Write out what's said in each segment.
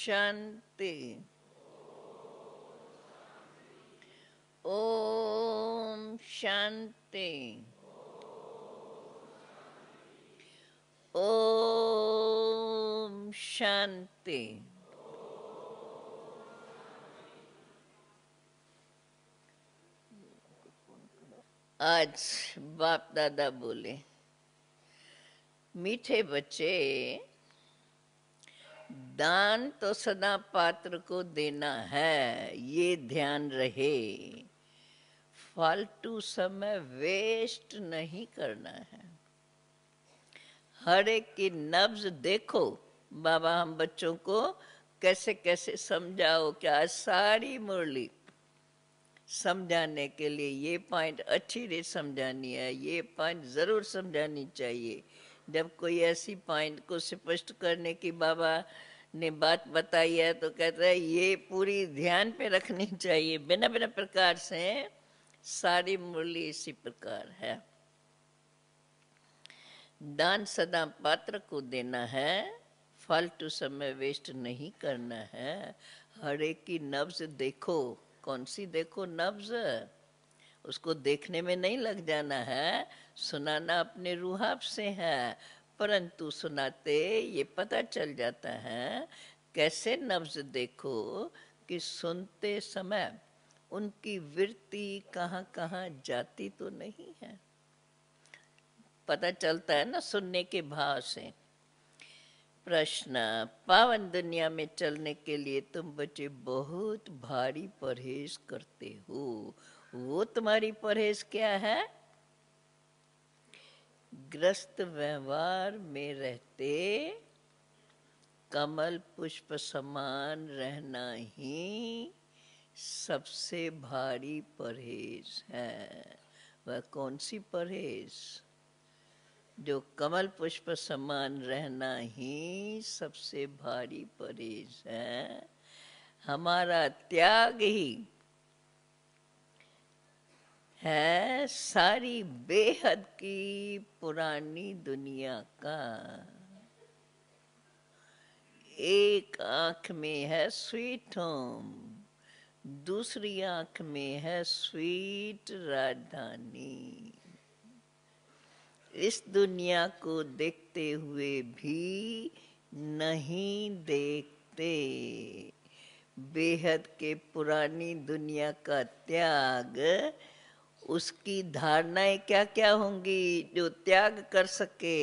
शांति ओम शांति ओम शांति आज बाप दादा बोले मीठे बच्चे दान तो सदा पात्र को देना है ये ध्यान रहे फालतू समय वेस्ट नहीं करना है हर एक की नब्ज देखो बाबा हम बच्चों को कैसे कैसे समझाओ क्या सारी मुरली समझाने के लिए ये पॉइंट अच्छी रे समझानी है ये पॉइंट ज़रूर समझानी चाहिए जब कोई ऐसी पॉइंट को स्पष्ट करने की बाबा ने बात बताई है तो कहते हैं ये पूरी ध्यान पे रखनी चाहिए बिना बिना प्रकार से सारी मुरली इसी प्रकार है दान सदा पात्र को देना है फालतू समय वेस्ट नहीं करना है हर एक की नब्ज देखो कौन सी देखो नब्ज उसको देखने में नहीं लग जाना है सुनाना अपने रूहाब से है परंतु सुनाते ये पता चल जाता है कैसे नब्ज देखो कि सुनते समय उनकी वृत्ति कहाँ कहाँ जाती तो नहीं है पता चलता है ना सुनने के भाव से प्रश्न पावन दुनिया में चलने के लिए तुम बच्चे बहुत भारी परहेज करते हो वो तुम्हारी परहेज क्या है ग्रस्त व्यवहार में रहते कमल पुष्प समान रहना ही सबसे भारी परहेज है वह कौन सी परहेज जो कमल पुष्प समान रहना ही सबसे भारी परहेज है हमारा त्याग ही है सारी बेहद की पुरानी दुनिया का एक आंख में है स्वीट होम दूसरी आंख में है स्वीट राजधानी इस दुनिया को देखते हुए भी नहीं देखते बेहद के पुरानी दुनिया का त्याग उसकी धारणाएं क्या क्या होंगी जो त्याग कर सके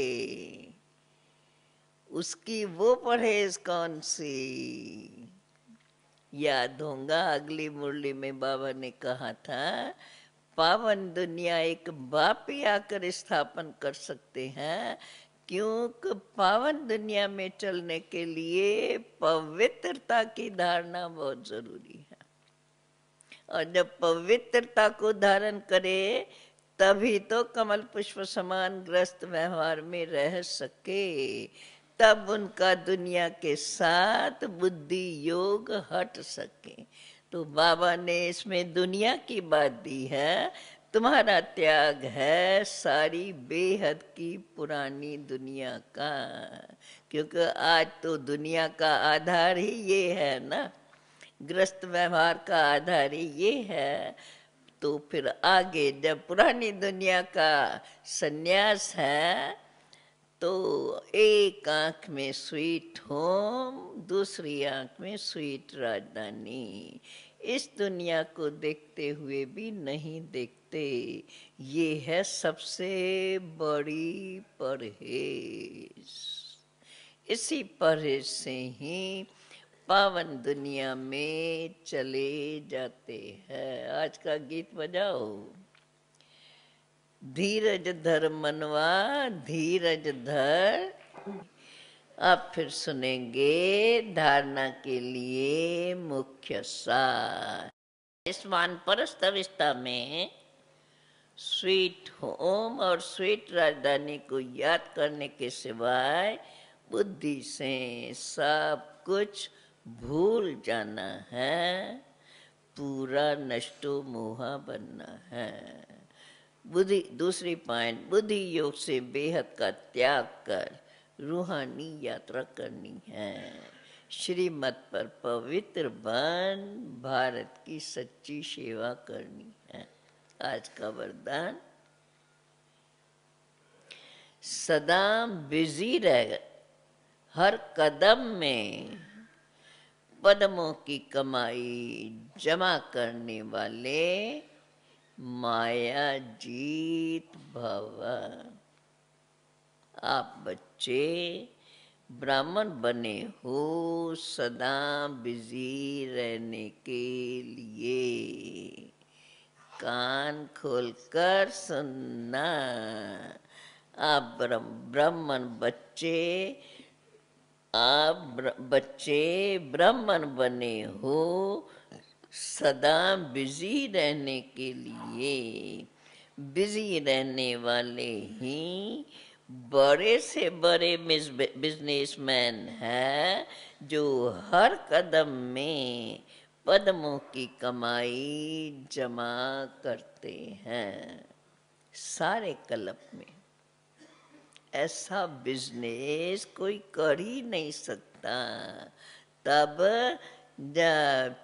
उसकी वो परहेज कौन सी याद होगा अगली मुरली में बाबा ने कहा था पावन दुनिया एक बापी आकर स्थापन कर सकते हैं क्योंकि पावन दुनिया में चलने के लिए पवित्रता की धारणा बहुत जरूरी है और जब पवित्रता को धारण करे तभी तो कमल पुष्प समान ग्रस्त व्यवहार में रह सके तब उनका दुनिया के साथ बुद्धि योग हट सके तो बाबा ने इसमें दुनिया की बात दी है तुम्हारा त्याग है सारी बेहद की पुरानी दुनिया का क्योंकि आज तो दुनिया का आधार ही ये है ना ग्रस्त व्यवहार का आधार ये है तो फिर आगे जब पुरानी दुनिया का संन्यास है तो एक आंख में स्वीट होम दूसरी आंख में स्वीट राजधानी इस दुनिया को देखते हुए भी नहीं देखते ये है सबसे बड़ी परहेज इसी परहेज से ही पावन दुनिया में चले जाते हैं आज का गीत बजाओ धीरज धर मनवा धीरज धर आप फिर सुनेंगे धारणा के लिए मुख्य सार इस मान परस्त अवस्था में स्वीट होम और स्वीट राजधानी को याद करने के सिवाय बुद्धि से सब कुछ भूल जाना है पूरा नष्टो मोहा बनना है बुद्धि दूसरी पॉइंट बुद्धि योग से बेहद का त्याग कर रूहानी यात्रा करनी है श्रीमत पर पवित्र बन भारत की सच्ची सेवा करनी है आज का वरदान सदा बिजी रह हर कदम में पदमों की कमाई जमा करने वाले माया जीत भवन आप बच्चे ब्राह्मण बने हो सदा बिजी रहने के लिए कान खोलकर सुनना आप ब्राह्मण बच्चे आप बच्चे ब्राह्मण बने हो सदा बिजी रहने के लिए बिजी रहने वाले ही बड़े से बड़े बिजनेसमैन हैं जो हर कदम में पदमों की कमाई जमा करते हैं सारे कल्प में ऐसा बिजनेस कोई कर ही नहीं सकता तब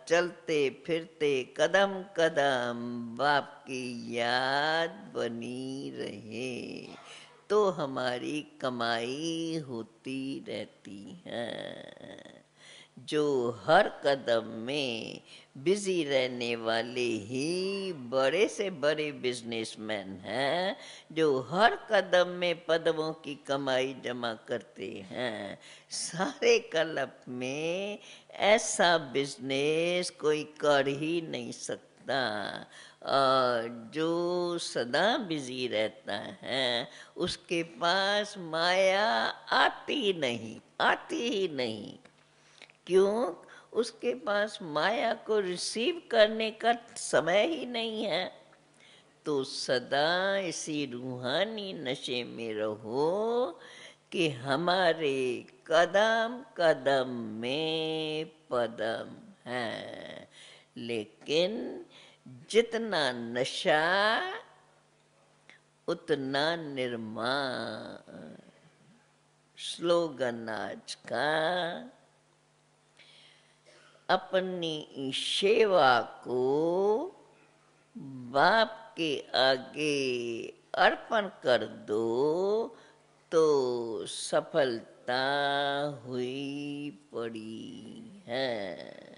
चलते फिरते कदम कदम बाप की याद बनी रहे तो हमारी कमाई होती रहती है जो हर कदम में बिजी रहने वाले ही बड़े से बड़े बिजनेसमैन हैं जो हर कदम में पदमों की कमाई जमा करते हैं सारे कलप में ऐसा बिजनेस कोई कर ही नहीं सकता जो सदा बिजी रहता है उसके पास माया आती नहीं आती ही नहीं क्यों उसके पास माया को रिसीव करने का समय ही नहीं है तो सदा इसी रूहानी नशे में रहो कि हमारे कदम कदम में पदम है लेकिन जितना नशा उतना निर्माण स्लोगन आज का अपनी सेवा को बाप के आगे अर्पण कर दो तो सफलता हुई पड़ी है